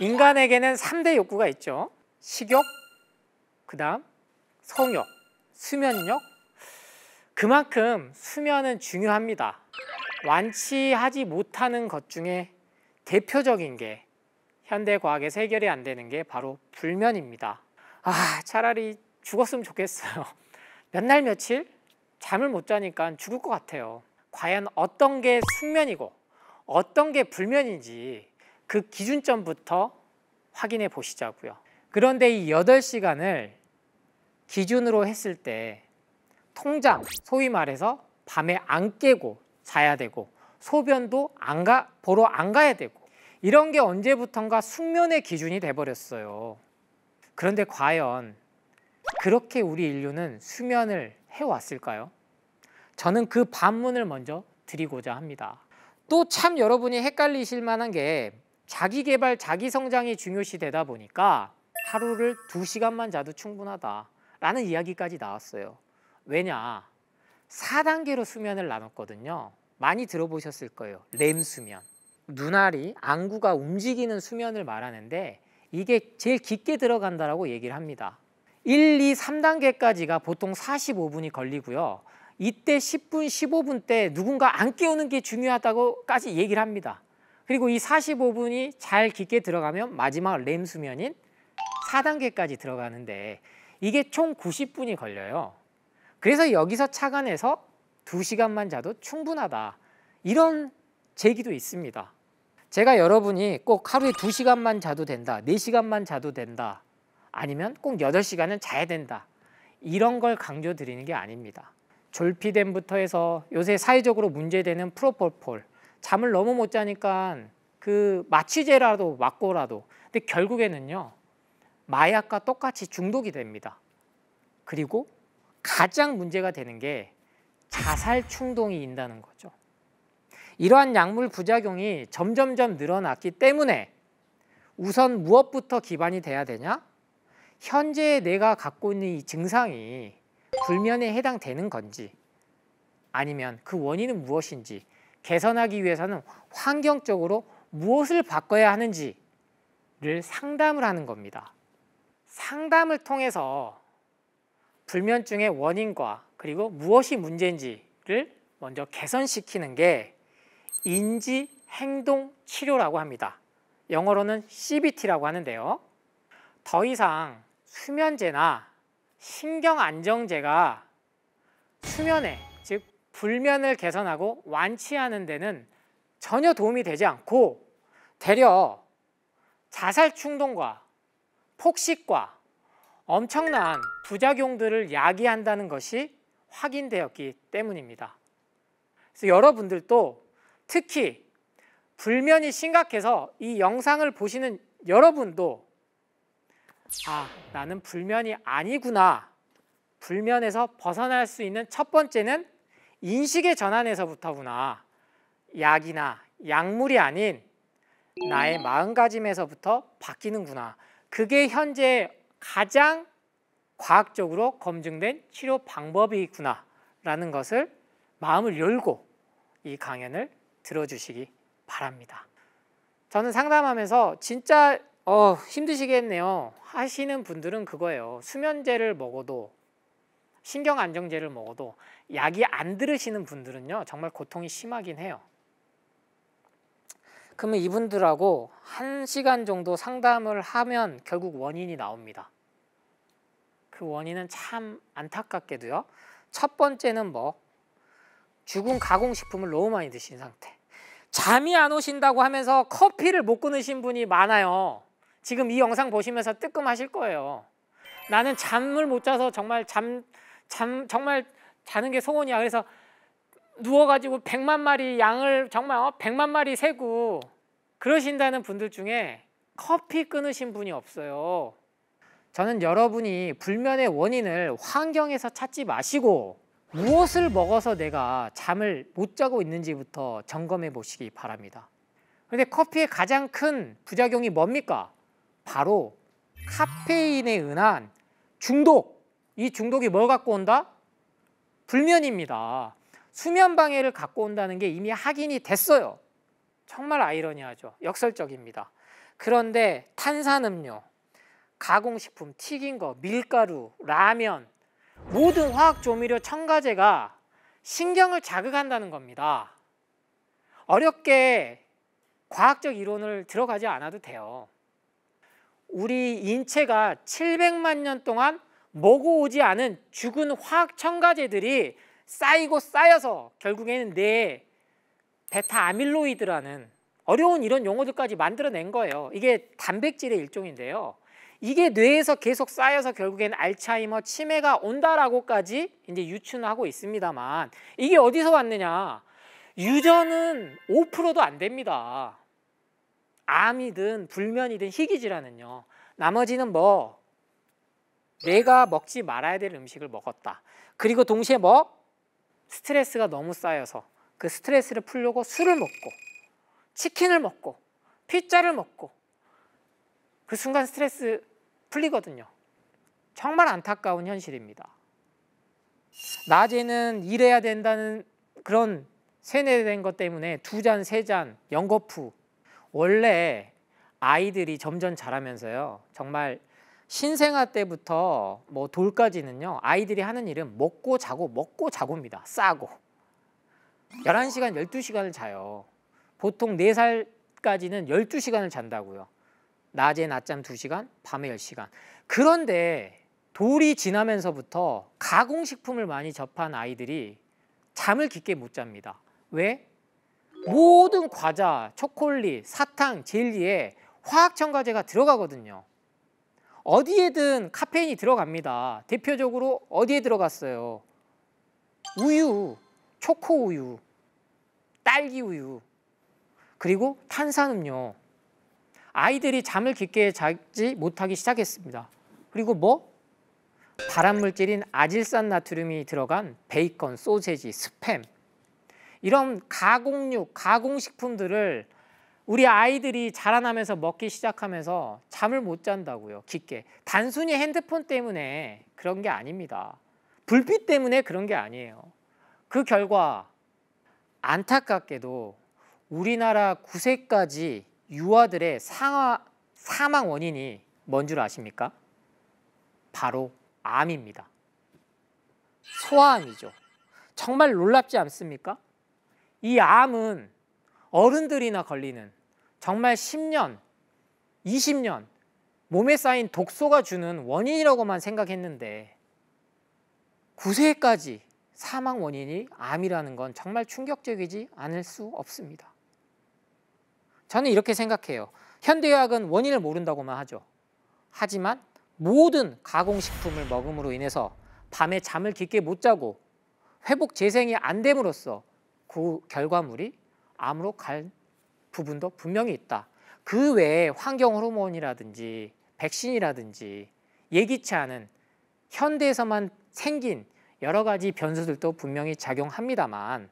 인간에게는 3대 욕구가 있죠. 식욕, 그 다음 성욕, 수면욕. 그만큼 수면은 중요합니다. 완치하지 못하는 것 중에 대표적인 게 현대 과학의 해결이 안 되는 게 바로 불면입니다. 아, 차라리 죽었으면 좋겠어요. 몇 날 며칠 잠을 못 자니까 죽을 것 같아요. 과연 어떤 게 숙면이고 어떤 게 불면인지 그 기준점부터 확인해 보시자고요. 그런데 이 8시간을 기준으로 했을 때 통장, 소위 말해서 밤에 안 깨고 자야 되고 소변도 안 가, 보러 안 가야 되고 이런 게 언제부턴가 숙면의 기준이 돼버렸어요. 그런데 과연 그렇게 우리 인류는 수면을 해왔을까요? 저는 그 반문을 먼저 드리고자 합니다. 또 참 여러분이 헷갈리실 만한 게 자기 개발, 자기 성장이 중요시 되다 보니까 하루를 두시간만 자도 충분하다라는 이야기까지 나왔어요. 왜냐? 4단계로 수면을 나눴거든요. 많이 들어보셨을 거예요. 렘 수면. 눈알이 안구가 움직이는 수면을 말하는데 이게 제일 깊게 들어간다라고 얘기를 합니다. 1, 2, 3단계까지가 보통 45분이 걸리고요. 이때 10분, 15분 때 누군가 안 깨우는 게 중요하다고까지 얘기를 합니다. 그리고 이 45분이 잘 깊게 들어가면 마지막 램 수면인 4단계까지 들어가는데 이게 총 90분이 걸려요. 그래서 여기서 차관해서 2시간만 자도 충분하다. 이런 제기도 있습니다. 제가 여러분이 꼭 하루에 2시간만 자도 된다, 4시간만 자도 된다, 아니면 꼭 8시간은 자야 된다. 이런 걸 강조 드리는 게 아닙니다. 졸피뎀부터 해서 요새 사회적으로 문제되는 프로포폴, 잠을 너무 못 자니까 그 마취제라도 맞고라도 근데 결국에는요 마약과 똑같이 중독이 됩니다. 그리고 가장 문제가 되는 게 자살 충동이 있다는 거죠. 이러한 약물 부작용이 점점점 늘어났기 때문에 우선 무엇부터 기반이 돼야 되냐? 현재 내가 갖고 있는 이 증상이 불면에 해당되는 건지 아니면 그 원인은 무엇인지 개선하기 위해서는 환경적으로 무엇을 바꿔야 하는지를 상담을 하는 겁니다. 상담을 통해서 불면증의 원인과 그리고 무엇이 문제인지를 먼저 개선시키는 게 인지 행동 치료라고 합니다. 영어로는 CBT라고 하는데요. 더 이상 수면제나 신경안정제가 수면에 즉 불면을 개선하고 완치하는 데는 전혀 도움이 되지 않고 되려 자살 충동과 폭식과 엄청난 부작용들을 야기한다는 것이 확인되었기 때문입니다. 그래서 여러분들도 특히 불면이 심각해서 이 영상을 보시는 여러분도 아, 나는 불면이 아니구나. 불면에서 벗어날 수 있는 첫 번째는 인식의 전환에서부터구나. 약이나 약물이 아닌 나의 마음가짐에서부터 바뀌는구나. 그게 현재 가장 과학적으로 검증된 치료 방법이구나. 라는 것을 마음을 열고 이 강연을 들어주시기 바랍니다. 저는 상담하면서 진짜 어, 힘드시겠네요 하시는 분들은 그거예요. 수면제를 먹어도 신경 안정제를 먹어도 약이 안 들으시는 분들은요 정말 고통이 심하긴 해요. 그러면 이분들하고 한시간 정도 상담을 하면 결국 원인이 나옵니다. 그 원인은 참 안타깝게도요. 첫 번째는 뭐 죽은 가공식품을 너무 많이 드신 상태. 잠이 안 오신다고 하면서 커피를 못 끊으신 분이 많아요. 지금 이 영상 보시면서 뜨끔하실 거예요. 나는 잠을 못 자서 정말 잠 잠, 정말 자는 게 소원이야. 그래서 누워가지고 백만 마리 양을 정말 어, 백만 마리 세고 그러신다는 분들 중에 커피 끊으신 분이 없어요. 저는 여러분이 불면의 원인을 환경에서 찾지 마시고 무엇을 먹어서 내가 잠을 못 자고 있는지부터 점검해 보시기 바랍니다. 그런데 커피의 가장 큰 부작용이 뭡니까? 바로 카페인에 의한 중독! 이 중독이 뭐 갖고 온다? 불면입니다. 수면 방해를 갖고 온다는 게 이미 확인이 됐어요. 정말 아이러니하죠. 역설적입니다. 그런데 탄산음료, 가공식품, 튀긴 거, 밀가루, 라면, 모든 화학 조미료 첨가제가 신경을 자극한다는 겁니다. 어렵게 과학적 이론을 들어가지 않아도 돼요. 우리 인체가 700만 년 동안 먹어 오지 않은 죽은 화학 첨가제들이 쌓이고 쌓여서 결국에는 뇌 베타 아밀로이드라는 어려운 이런 용어들까지 만들어낸 거예요. 이게 단백질의 일종인데요. 이게 뇌에서 계속 쌓여서 결국엔 알츠하이머 치매가 온다라고까지 이제 유추하고 있습니다만 이게 어디서 왔느냐? 유전은 5%도 안 됩니다. 암이든 불면이든 희귀 질환은요. 나머지는 뭐 내가 먹지 말아야 될 음식을 먹었다. 그리고 동시에 뭐? 스트레스가 너무 쌓여서 그 스트레스를 풀려고 술을 먹고 치킨을 먹고 피자를 먹고 그 순간 스트레스 풀리거든요. 정말 안타까운 현실입니다. 낮에는 일해야 된다는 그런 세뇌된 것 때문에 두 잔, 세 잔, 연거푸. 원래 아이들이 점점 자라면서요. 정말 신생아 때부터 뭐 돌까지는요 아이들이 하는 일은 먹고 자고 먹고 자고입니다 싸고 11시간 12시간을 자요 보통 4살까지는 12시간을 잔다고요 낮에 낮잠 2시간 밤에 10시간 그런데 돌이 지나면서부터 가공식품을 많이 접한 아이들이 잠을 깊게 못 잡니다 왜? 모든 과자, 초콜릿, 사탕, 젤리에 화학 첨가제가 들어가거든요 어디에든 카페인이 들어갑니다. 대표적으로 어디에 들어갔어요? 우유, 초코 우유, 딸기 우유, 그리고 탄산음료. 아이들이 잠을 깊게 자지 못하기 시작했습니다. 그리고 뭐? 발암물질인 아질산 나트륨이 들어간 베이컨, 소세지, 스팸 이런 가공육, 가공식품들을 우리 아이들이 자라나면서 먹기 시작하면서 잠을 못 잔다고요. 깊게. 단순히 핸드폰 때문에 그런 게 아닙니다. 불빛 때문에 그런 게 아니에요. 그 결과 안타깝게도 우리나라 9세까지 유아들의 상하, 사망 원인이 뭔 줄 아십니까? 바로 암입니다. 소아암이죠. 정말 놀랍지 않습니까? 이 암은 어른들이나 걸리는 정말 10년, 20년 몸에 쌓인 독소가 주는 원인이라고만 생각했는데 9세까지 사망 원인이 암이라는 건 정말 충격적이지 않을 수 없습니다. 저는 이렇게 생각해요. 현대의학은 원인을 모른다고만 하죠. 하지만 모든 가공식품을 먹음으로 인해서 밤에 잠을 깊게 못 자고 회복 재생이 안 됨으로써 그 결과물이 암으로 갈 부분도 분명히 있다. 그 외에 환경 호르몬이라든지 백신이라든지 예기치 않은 현대에서만 생긴 여러 가지 변수들도 분명히 작용합니다만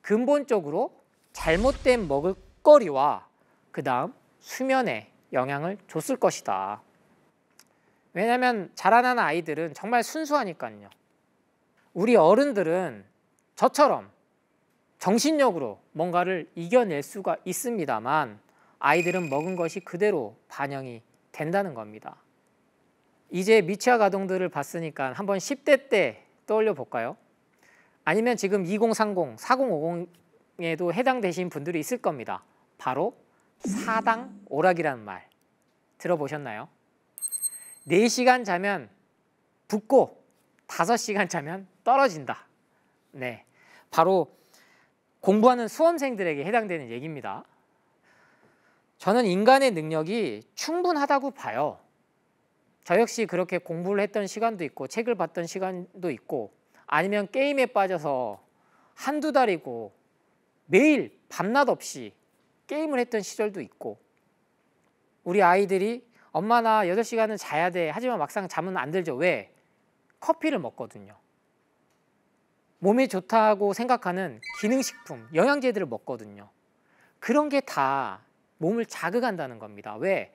근본적으로 잘못된 먹을거리와 그 다음 수면에 영향을 줬을 것이다. 왜냐하면 자라나는 아이들은 정말 순수하니까요. 우리 어른들은 저처럼 정신력으로 뭔가를 이겨낼 수가 있습니다만 아이들은 먹은 것이 그대로 반영이 된다는 겁니다. 이제 미취학 아동들을 봤으니까 한번 10대 때 떠올려 볼까요? 아니면 지금 2030, 4050에도 해당되신 분들이 있을 겁니다. 바로 사당 오락이라는 말 들어보셨나요? 4시간 자면 붙고 5시간 자면 떨어진다. 네, 바로 공부하는 수험생들에게 해당되는 얘기입니다. 저는 인간의 능력이 충분하다고 봐요. 저 역시 그렇게 공부를 했던 시간도 있고 책을 봤던 시간도 있고 아니면 게임에 빠져서 한두 달이고 매일 밤낮 없이 게임을 했던 시절도 있고 우리 아이들이 엄마 나 8시간은 자야 돼 하지만 막상 잠은 안 들죠 왜? 커피를 먹거든요 몸에 좋다고 생각하는 기능식품, 영양제들을 먹거든요. 그런 게 다 몸을 자극한다는 겁니다. 왜?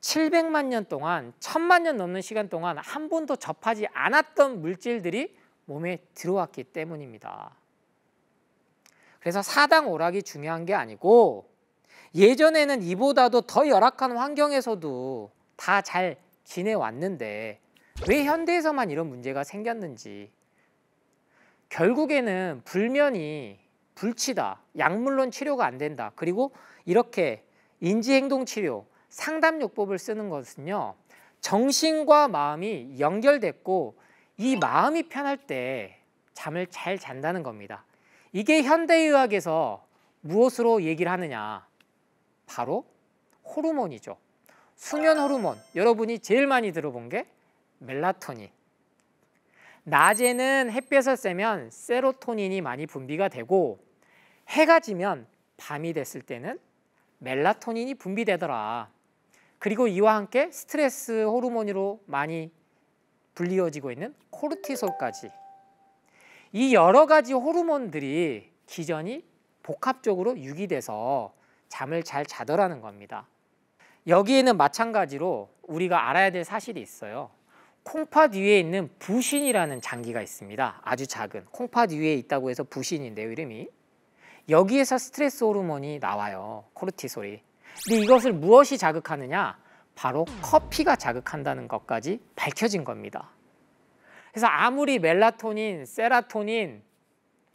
700만 년 동안, 1000만 년 넘는 시간 동안 한 번도 접하지 않았던 물질들이 몸에 들어왔기 때문입니다. 그래서 사당 오락이 중요한 게 아니고 예전에는 이보다도 더 열악한 환경에서도 다 잘 지내왔는데 왜 현대에서만 이런 문제가 생겼는지 결국에는 불면이 불치다, 약물론 치료가 안 된다. 그리고 이렇게 인지행동치료, 상담요법을 쓰는 것은요. 정신과 마음이 연결됐고 이 마음이 편할 때 잠을 잘 잔다는 겁니다. 이게 현대의학에서 무엇으로 얘기를 하느냐. 바로 호르몬이죠. 수면 호르몬, 여러분이 제일 많이 들어본 게 멜라토닌. 낮에는 햇볕을 쐬면 세로토닌이 많이 분비가 되고 해가 지면 밤이 됐을 때는 멜라토닌이 분비되더라. 그리고 이와 함께 스트레스 호르몬으로 많이 불리워지고 있는 코르티솔까지 이 여러 가지 호르몬들이 기전이 복합적으로 유기돼서 잠을 잘 자더라는 겁니다. 여기에는 마찬가지로 우리가 알아야 될 사실이 있어요. 콩팥 위에 있는 부신이라는 장기가 있습니다. 아주 작은 콩팥 위에 있다고 해서 부신인데요, 이름이. 여기에서 스트레스 호르몬이 나와요. 코르티솔이. 근데 이것을 무엇이 자극하느냐? 바로 커피가 자극한다는 것까지 밝혀진 겁니다. 그래서 아무리 멜라토닌, 세라토닌,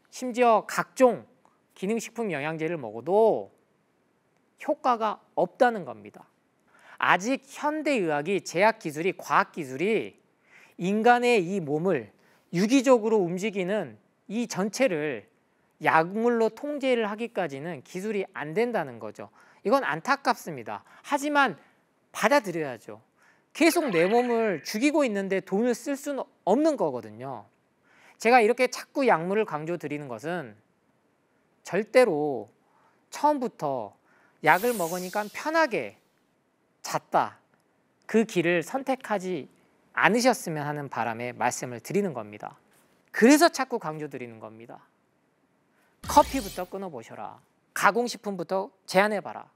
심지어 각종 기능식품 영양제를 먹어도 효과가 없다는 겁니다. 아직 현대의학이 제약기술이 과학기술이 인간의 이 몸을 유기적으로 움직이는 이 전체를 약물로 통제를 하기까지는 기술이 안 된다는 거죠. 이건 안타깝습니다. 하지만 받아들여야죠. 계속 내 몸을 죽이고 있는데 돈을 쓸 수는 없는 거거든요. 제가 이렇게 자꾸 약물을 강조드리는 것은 절대로 처음부터 약을 먹으니까 편하게 잤다. 그 길을 선택하지 않으셨으면 하는 바람에 말씀을 드리는 겁니다. 그래서 자꾸 강조드리는 겁니다. 커피부터 끊어보셔라. 가공식품부터 제한해봐라.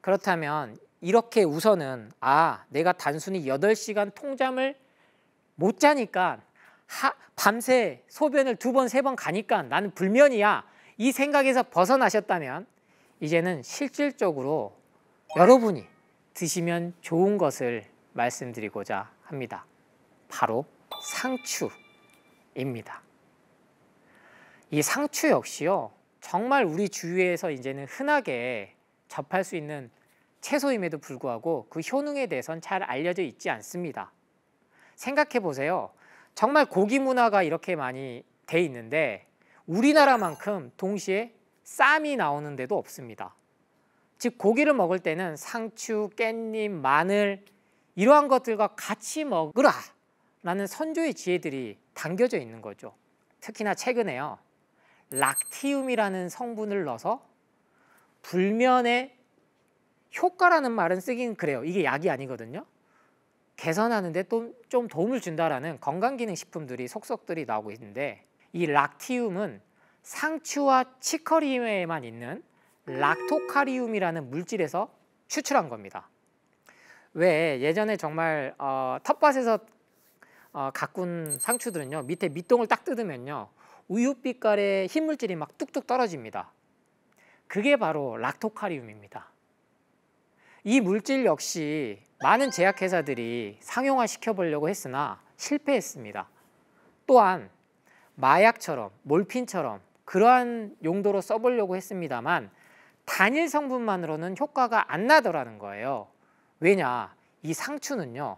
그렇다면 이렇게 우선은 아 내가 단순히 8시간 통잠을 못 자니까 하, 밤새 소변을 두 번 세 번 가니까 나는 불면이야 이 생각에서 벗어나셨다면 이제는 실질적으로 여러분이 드시면 좋은 것을 말씀드리고자 합니다. 바로 상추입니다. 이 상추 역시요. 정말 우리 주위에서 이제는 흔하게 접할 수 있는 채소임에도 불구하고 그 효능에 대해선 잘 알려져 있지 않습니다. 생각해 보세요. 정말 고기 문화가 이렇게 많이 돼 있는데 우리나라만큼 동시에 쌈이 나오는 데도 없습니다. 즉 고기를 먹을 때는 상추, 깻잎, 마늘 이러한 것들과 같이 먹으라 라는 선조의 지혜들이 담겨져 있는 거죠. 특히나 최근에요. 락티움이라는 성분을 넣어서 불면의 효과라는 말은 쓰긴 그래요. 이게 약이 아니거든요. 개선하는데 또 좀 도움을 준다라는 건강기능식품들이 속속들이 나오고 있는데 이 락티움은 상추와 치커리에만 있는 락토카리움이라는 물질에서 추출한 겁니다. 왜 예전에 정말 어, 텃밭에서 어, 가꾼 상추들은요 밑에 밑동을 딱 뜯으면요 우유빛깔의 흰 물질이 막 뚝뚝 떨어집니다. 그게 바로 락토카리움입니다. 이 물질 역시 많은 제약회사들이 상용화 시켜보려고 했으나 실패했습니다. 또한 마약처럼 몰핀처럼 그러한 용도로 써보려고 했습니다만 단일 성분만으로는 효과가 안 나더라는 거예요. 왜냐? 이 상추는요.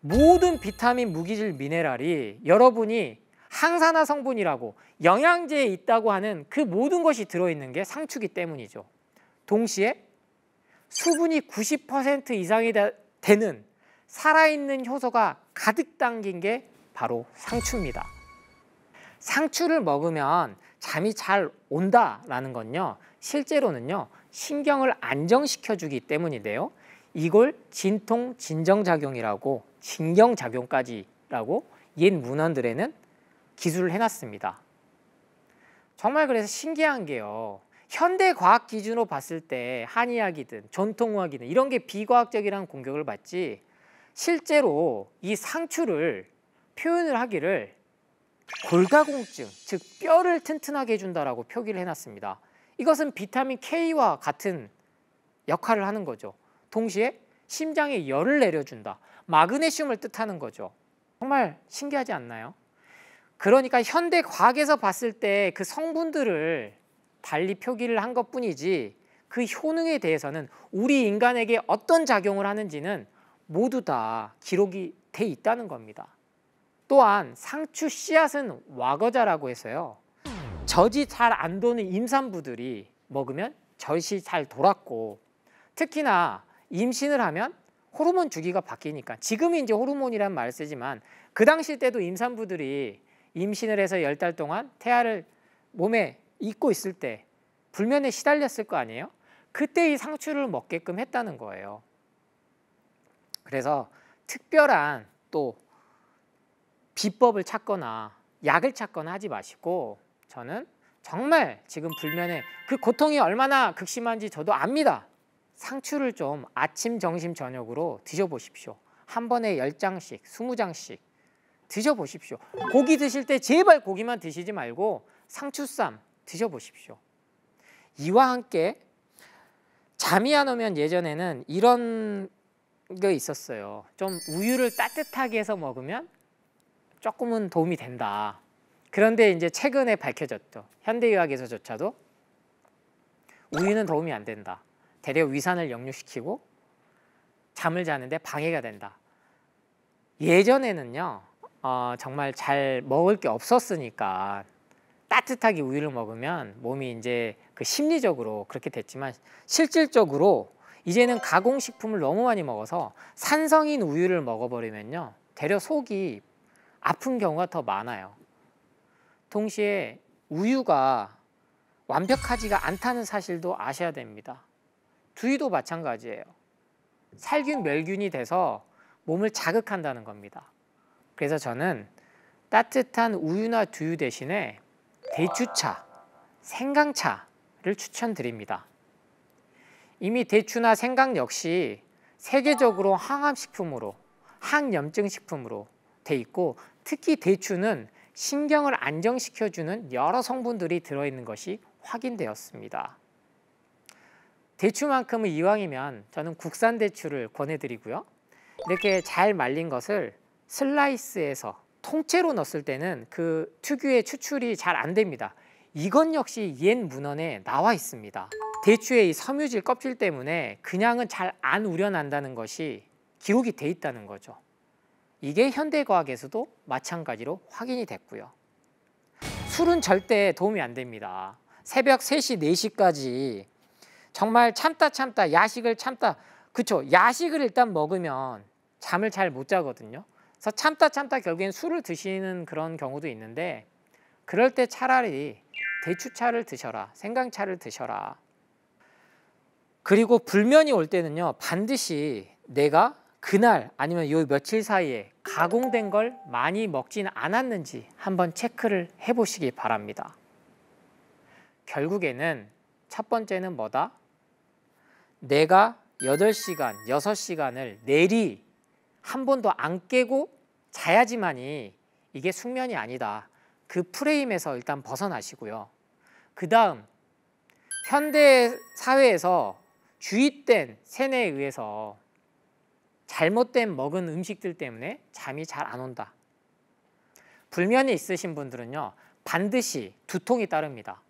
모든 비타민, 무기질, 미네랄이 여러분이 항산화 성분이라고 영양제에 있다고 하는 그 모든 것이 들어있는 게 상추기 때문이죠. 동시에 수분이 90% 이상이 되는 살아있는 효소가 가득 담긴 게 바로 상추입니다. 상추를 먹으면 잠이 잘 온다라는 건요. 실제로는요 신경을 안정시켜 주기 때문인데요 이걸 진통 진정작용이라고 진경작용까지라고 옛 문헌들에는 기술을 해놨습니다 정말 그래서 신기한 게요 현대 과학 기준으로 봤을 때 한의학이든 전통의학이든 이런 게 비과학적이라는 공격을 받지 실제로 이 상추를 표현을 하기를 골다공증 즉 뼈를 튼튼하게 해준다라고 표기를 해놨습니다. 이것은 비타민 K와 같은 역할을 하는 거죠. 동시에 심장에 열을 내려준다. 마그네슘을 뜻하는 거죠. 정말 신기하지 않나요? 그러니까 현대 과학에서 봤을 때 그 성분들을 달리 표기를 한 것뿐이지 그 효능에 대해서는 우리 인간에게 어떤 작용을 하는지는 모두 다 기록이 돼 있다는 겁니다. 또한 상추 씨앗은 와거자라고 해서요. 젖이 잘 안 도는 임산부들이 먹으면 젖이 잘 돌았고 특히나 임신을 하면 호르몬 주기가 바뀌니까 지금이 이제 호르몬이란 말 쓰지만 그 당시 때도 임산부들이 임신을 해서 열 달 동안 태아를 몸에 입고 있을 때 불면에 시달렸을 거 아니에요? 그때 이 상추를 먹게끔 했다는 거예요. 그래서 특별한 또 비법을 찾거나 약을 찾거나 하지 마시고 저는 정말 지금 불면에 그 고통이 얼마나 극심한지 저도 압니다. 상추를 좀 아침, 점심, 저녁으로 드셔보십시오. 한 번에 열장씩 스무 장씩 드셔보십시오. 고기 드실 때 제발 고기만 드시지 말고 상추쌈 드셔보십시오. 이와 함께 잠이 안 오면 예전에는 이런 게 있었어요. 좀 우유를 따뜻하게 해서 먹으면 조금은 도움이 된다. 그런데 이제 최근에 밝혀졌죠. 현대의학에서조차도 우유는 도움이 안 된다. 대려 위산을 역류시키고 잠을 자는데 방해가 된다. 예전에는요, 어, 정말 잘 먹을 게 없었으니까 따뜻하게 우유를 먹으면 몸이 이제 그 심리적으로 그렇게 됐지만 실질적으로 이제는 가공식품을 너무 많이 먹어서 산성인 우유를 먹어버리면요, 대려 속이 아픈 경우가 더 많아요. 동시에 우유가 완벽하지가 않다는 사실도 아셔야 됩니다. 두유도 마찬가지예요. 살균 멸균이 돼서 몸을 자극한다는 겁니다. 그래서 저는 따뜻한 우유나 두유 대신에 대추차, 생강차를 추천드립니다. 이미 대추나 생강 역시 세계적으로 항암식품으로, 항염증식품으로 돼 있고 특히 대추는 신경을 안정시켜주는 여러 성분들이 들어있는 것이 확인되었습니다. 대추만큼은 이왕이면 저는 국산 대추를 권해드리고요. 이렇게 잘 말린 것을 슬라이스에서 통째로 넣었을 때는 그 특유의 추출이 잘 안 됩니다. 이건 역시 옛 문헌에 나와 있습니다. 대추의 이 섬유질 껍질 때문에 그냥은 잘 안 우려난다는 것이 기록이 돼 있다는 거죠. 이게 현대과학에서도 마찬가지로 확인이 됐고요. 술은 절대 도움이 안 됩니다. 새벽 3시, 4시까지 정말 참다 참다 야식을 참다 그쵸 야식을 일단 먹으면 잠을 잘 못 자거든요. 그래서 참다 참다 결국엔 술을 드시는 그런 경우도 있는데 그럴 때 차라리 대추차를 드셔라 생강차를 드셔라 그리고 불면이 올 때는요 반드시 내가 그날 아니면 요 며칠 사이에 가공된 걸 많이 먹진 않았는지 한번 체크를 해보시기 바랍니다. 결국에는 첫 번째는 뭐다? 내가 8시간, 6시간을 내리 한 번도 안 깨고 자야지만이 이게 숙면이 아니다. 그 프레임에서 일단 벗어나시고요. 그 다음 현대 사회에서 주입된 세뇌에 의해서 잘못된 먹은 음식들 때문에 잠이 잘 안 온다. 불면이 있으신 분들은요. 반드시 두통이 따릅니다.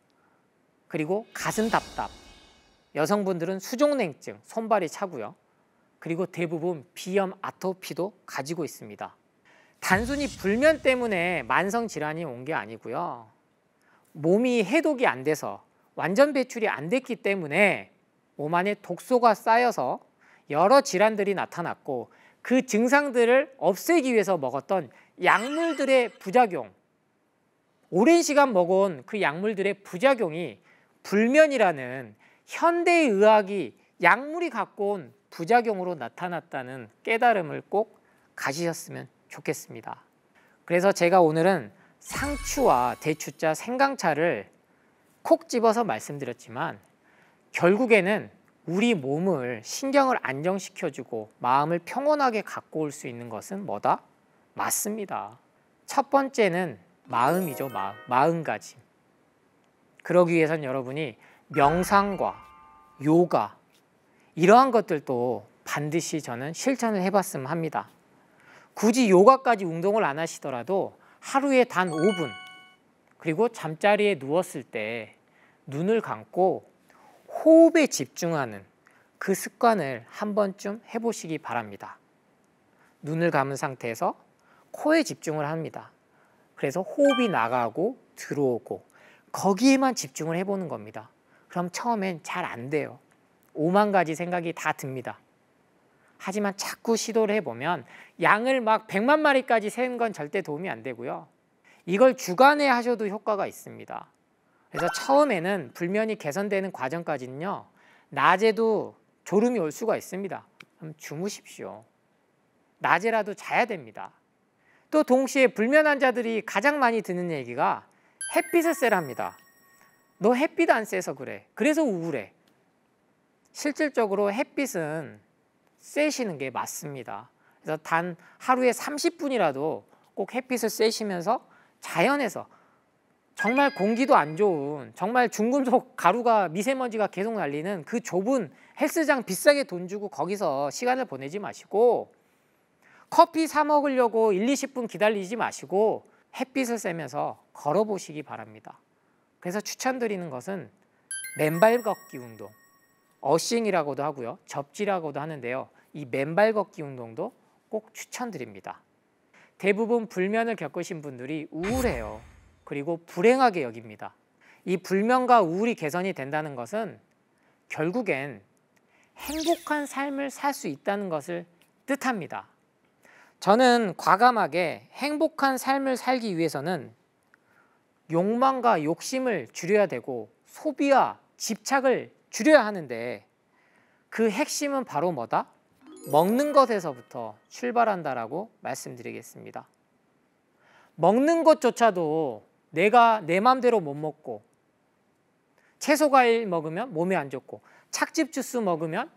그리고 가슴 답답. 여성분들은 수족냉증, 손발이 차고요. 그리고 대부분 비염, 아토피도 가지고 있습니다. 단순히 불면 때문에 만성 질환이 온 게 아니고요. 몸이 해독이 안 돼서 완전 배출이 안 됐기 때문에 몸 안에 독소가 쌓여서 여러 질환들이 나타났고 그 증상들을 없애기 위해서 먹었던 약물들의 부작용 오랜 시간 먹은 그 약물들의 부작용이 불면이라는 현대의 의학이 약물이 갖고 온 부작용으로 나타났다는 깨달음을 꼭 가지셨으면 좋겠습니다. 그래서 제가 오늘은 상추와 대추자 생강차를 콕 집어서 말씀드렸지만 결국에는 우리 몸을 신경을 안정시켜주고 마음을 평온하게 갖고 올 수 있는 것은 뭐다? 맞습니다. 첫 번째는 마음이죠, 마음. 마음가짐. 그러기 위해선 여러분이 명상과 요가 이러한 것들도 반드시 저는 실천을 해봤으면 합니다. 굳이 요가까지 운동을 안 하시더라도 하루에 단 5분 그리고 잠자리에 누웠을 때 눈을 감고 호흡에 집중하는 그 습관을 한 번쯤 해보시기 바랍니다. 눈을 감은 상태에서 코에 집중을 합니다. 그래서 호흡이 나가고 들어오고 거기에만 집중을 해보는 겁니다. 그럼 처음엔 잘 안 돼요. 오만 가지 생각이 다 듭니다. 하지만 자꾸 시도를 해보면 양을 막백만 마리까지 세는 건 절대 도움이 안 되고요. 이걸 주간에 하셔도 효과가 있습니다. 그래서 처음에는 불면이 개선되는 과정까지는요. 낮에도 졸음이 올 수가 있습니다. 그럼 주무십시오. 낮에라도 자야 됩니다. 또 동시에 불면 환자들이 가장 많이 듣는 얘기가 햇빛을 쐬랍니다. 너 햇빛 안 쐬서 그래. 그래서 우울해. 실질적으로 햇빛은 쐬시는 게 맞습니다. 그래서 단 하루에 30분이라도 꼭 햇빛을 쐬시면서 자연에서 정말 공기도 안 좋은 정말 중금속 가루가 미세먼지가 계속 날리는 그 좁은 헬스장 비싸게 돈 주고 거기서 시간을 보내지 마시고 커피 사 먹으려고 1, 20분 기다리지 마시고 햇빛을 쐬면서 걸어보시기 바랍니다. 그래서 추천드리는 것은 맨발 걷기 운동, 어싱이라고도 하고요. 접지라고도 하는데요. 이 맨발 걷기 운동도 꼭 추천드립니다. 대부분 불면을 겪으신 분들이 우울해요. 그리고 불행하게 여깁니다. 이 불면과 우울이 개선이 된다는 것은 결국엔 행복한 삶을 살 수 있다는 것을 뜻합니다. 저는 과감하게 행복한 삶을 살기 위해서는 욕망과 욕심을 줄여야 되고 소비와 집착을 줄여야 하는데 그 핵심은 바로 뭐다? 먹는 것에서부터 출발한다라고 말씀드리겠습니다. 먹는 것조차도 내가 내 맘대로 못 먹고 채소 과일 먹으면 몸에 안 좋고 착즙 주스 먹으면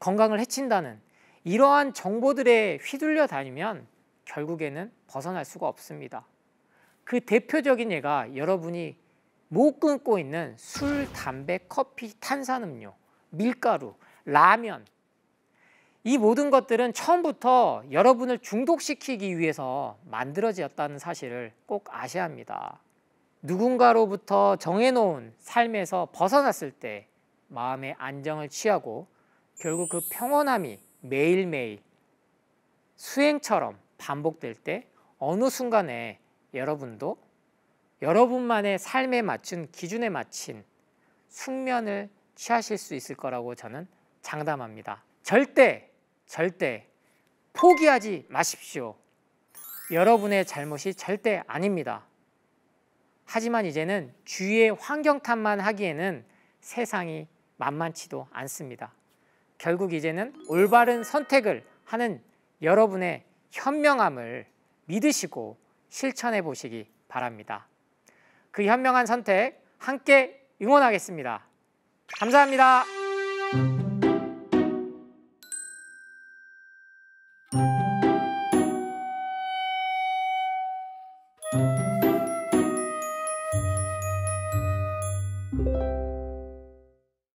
건강을 해친다는 이러한 정보들에 휘둘려 다니면 결국에는 벗어날 수가 없습니다. 그 대표적인 예가 여러분이 못 끊고 있는 술, 담배, 커피, 탄산음료, 밀가루, 라면, 이 모든 것들은 처음부터 여러분을 중독시키기 위해서 만들어졌다는 사실을 꼭 아셔야 합니다. 누군가로부터 정해놓은 삶에서 벗어났을 때 마음의 안정을 취하고 결국 그 평온함이 매일매일 수행처럼 반복될 때 어느 순간에 여러분도 여러분만의 삶에 맞춘 기준에 맞춘 숙면을 취하실 수 있을 거라고 저는 장담합니다. 절대 절대 포기하지 마십시오. 여러분의 잘못이 절대 아닙니다. 하지만 이제는 주위의 환경 탓만 하기에는 세상이 만만치도 않습니다. 결국 이제는 올바른 선택을 하는 여러분의 현명함을 믿으시고 실천해 보시기 바랍니다. 그 현명한 선택 함께 응원하겠습니다. 감사합니다.